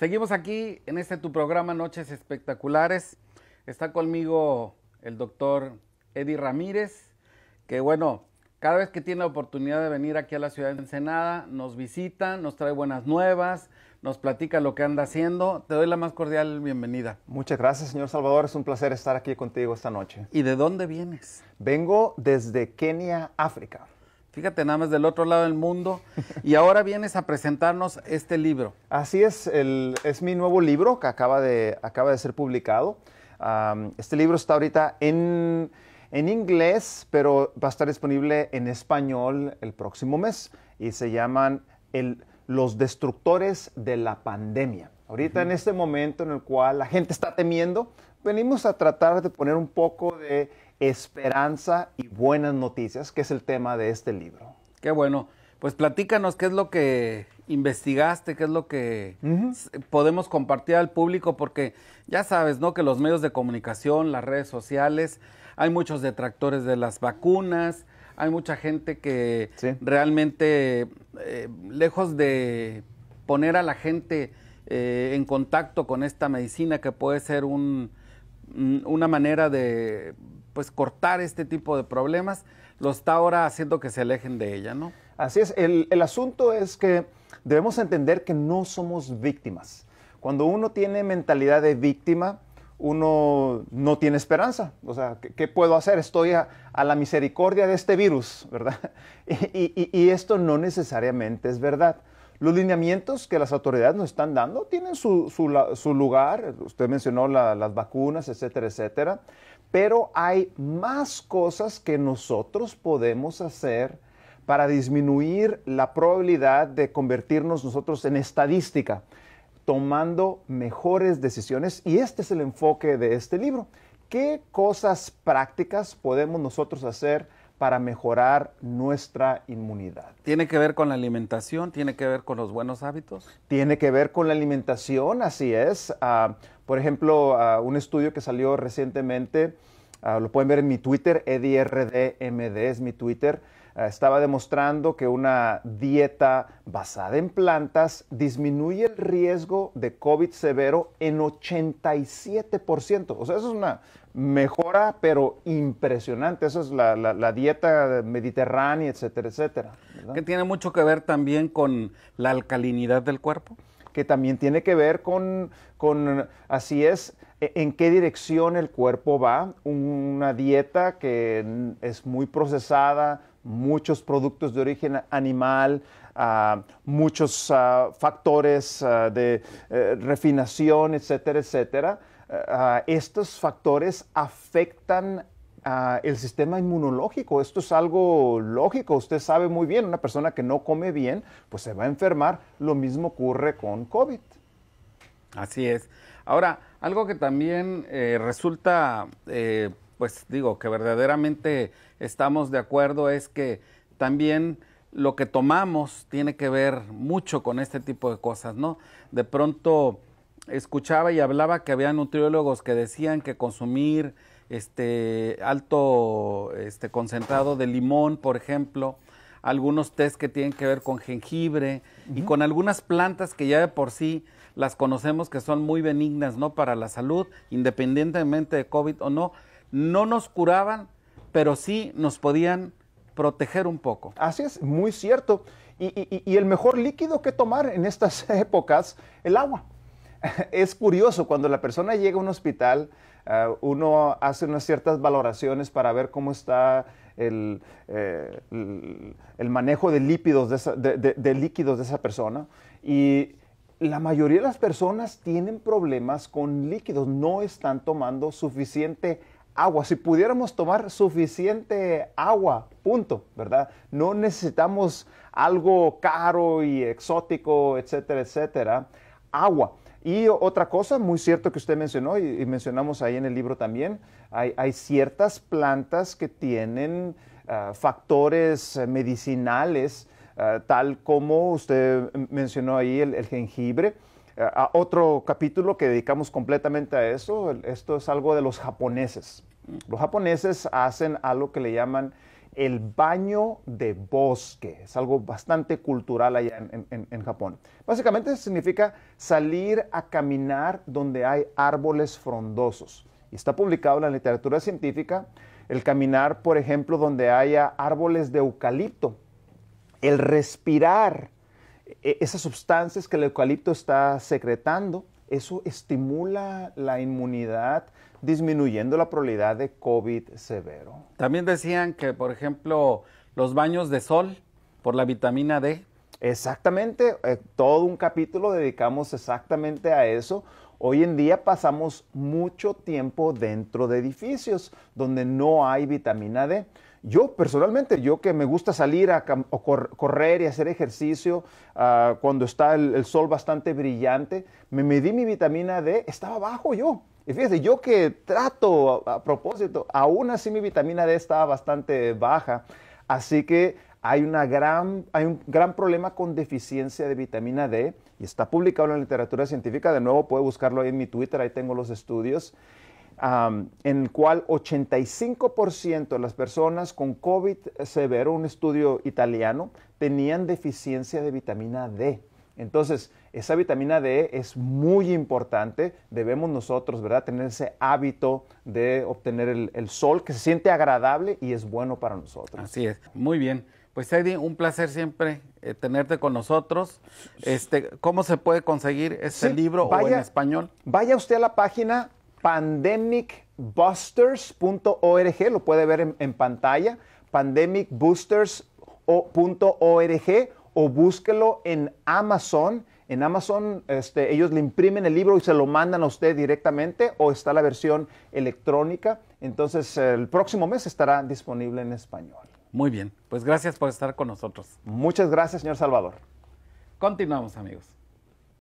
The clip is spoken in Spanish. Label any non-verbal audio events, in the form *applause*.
Seguimos aquí en este tu programa Noches Espectaculares. Está conmigo el doctor Eddie Ramírez, que bueno, cada vez que tiene la oportunidad de venir aquí a la ciudad de Ensenada, nos visita, nos trae buenas nuevas, nos platica lo que anda haciendo. Te doy la más cordial bienvenida. Muchas gracias, señor Salvador. Es un placer estar aquí contigo esta noche. ¿Y de dónde vienes? Vengo desde Kenia, África. Fíjate nada más del otro lado del mundo. Y ahora vienes a presentarnos este libro. Así es, es mi nuevo libro que acaba de, acaba de ser publicado. este libro está ahorita en, inglés, pero va a estar disponible en español el próximo mes. Y se llaman Los Destructores de la Pandemia. Ahorita en este momento en el cual la gente está temiendo, venimos a tratar de poner un poco de esperanza y buenas noticias, que es el tema de este libro. Qué bueno. Pues platícanos qué es lo que investigaste, qué es lo que podemos compartir al público, porque ya sabes, ¿no? Que los medios de comunicación, las redes sociales, hay muchos detractores de las vacunas, hay mucha gente que realmente, eh, lejos de poner a la gente eh, en contacto con esta medicina que puede ser un, Mm, una manera de pues, cortar este tipo de problemas, lo está ahora haciendo que se alejen de ella, ¿no? Así es, el, asunto es que debemos entender que no somos víctimas. Cuando uno tiene mentalidad de víctima, uno no tiene esperanza. O sea, ¿qué, puedo hacer? Estoy a, la misericordia de este virus, ¿verdad? *laughs* y esto no necesariamente es verdad. Los lineamientos que las autoridades nos están dando tienen su, lugar, usted mencionó las vacunas, etcétera, etcétera, pero hay más cosas que nosotros podemos hacer para disminuir la probabilidad de convertirnos nosotros en estadística, tomando mejores decisiones. Y este es el enfoque de este libro. ¿Qué cosas prácticas podemos nosotros hacer para mejorar nuestra inmunidad. ¿Tiene que ver con la alimentación? ¿Tiene que ver con los buenos hábitos? Tiene que ver con la alimentación, así es. Ah, por ejemplo, ah, un estudio que salió recientemente Ah, lo pueden ver en mi Twitter, EDIRDMD es mi Twitter. Ah, estaba demostrando que una dieta basada en plantas disminuye el riesgo de COVID severo en 87%. O sea, eso es una mejora, pero impresionante. Esa es la, dieta mediterránea, etcétera, etcétera. Que tiene mucho que ver también con la alcalinidad del cuerpo. Que también tiene que ver con así es, e, en qué dirección el cuerpo va. Una dieta que es muy procesada, muchos productos de origen animal, ah, muchos ah, factores ah, de eh, refinación, etcétera, etcétera. estos factores afectan el sistema inmunológico. Esto es algo lógico. Usted sabe muy bien, una persona que no come bien, pues se va a enfermar. Lo mismo ocurre con COVID. Así es. Ahora, algo que también eh, resulta, eh, pues digo, que verdaderamente estamos de acuerdo es que también lo que tomamos tiene que ver mucho con este tipo de cosas, ¿no? De pronto escuchaba y hablaba que había nutriólogos que decían que consumir este alto este, concentrado de limón, por ejemplo, algunos test que tienen que ver con jengibre y con algunas plantas que ya de por sí las conocemos que son muy benignas, ¿no? Para la salud, independientemente de COVID o no, no nos curaban, pero sí nos podían proteger un poco. Así es, muy cierto. Y, el mejor líquido que tomar en estas *laughs* épocas, el agua. *laughs* Es curioso, cuando la persona llega a un hospital, eh, uno hace unas ciertas valoraciones para ver cómo está el, eh, manejo de lípidos de líquidos de esa persona. Y la mayoría de las personas tienen problemas con líquidos, no están tomando suficiente agua. Si pudiéramos tomar suficiente agua, punto, ¿verdad? No necesitamos algo caro y exótico, etcétera, etcétera. Agua. Y otra cosa, muy cierto que usted mencionó y, mencionamos ahí en el libro también, hay, ciertas plantas que tienen ah, factores eh, medicinales eh, tal como usted mencionó ahí el, jengibre. Eh, a otro capítulo que dedicamos completamente a eso, esto es algo de los japoneses. Los japoneses hacen algo que le llaman el baño de bosque. Es algo bastante cultural allá en, Japón. Básicamente significa salir a caminar donde hay árboles frondosos. Y está publicado en la literatura científica el caminar, por ejemplo, donde haya árboles de eucalipto el respirar e, esas sustancias que el eucalipto está secretando, eso estimula la inmunidad, disminuyendo la probabilidad de COVID severo. También decían que, por ejemplo, los baños de sol por la vitamina D. Exactamente, eh, todo un capítulo dedicamos exactamente a eso. Hoy en día pasamos mucho tiempo dentro de edificios donde no hay vitamina D. Yo personalmente, yo que me gusta salir a correr y hacer ejercicio ah, cuando está el, sol bastante brillante, me medí mi vitamina D, estaba bajo yo. Y fíjate, yo que trato a, propósito, aún así mi vitamina D estaba bastante baja. Así que hay, hay un gran problema con deficiencia de vitamina D y está publicado en la literatura científica. De nuevo, puede buscarlo ahí en mi Twitter, ahí tengo los estudios en el cual 85% de las personas con COVID severo, un estudio italiano, tenían deficiencia de vitamina D. Entonces, esa vitamina D es muy importante. Debemos nosotros, ¿verdad?, tener ese hábito de obtener el, sol que se siente agradable y es bueno para nosotros. Así es. Muy bien. Pues Eddie, un placer siempre eh, tenerte con nosotros. Este, ¿Cómo se puede conseguir ese libro en español? Vaya usted a la página pandemicbusters.org, lo puede ver en, pantalla, pandemicbusters.org o búsquelo en Amazon. En Amazon este, ellos le imprimen el libro y se lo mandan a usted directamente o está la versión electrónica. Entonces el próximo mes estará disponible en español. Muy bien, pues gracias por estar con nosotros. Muchas gracias, señor Salvador. Continuamos amigos.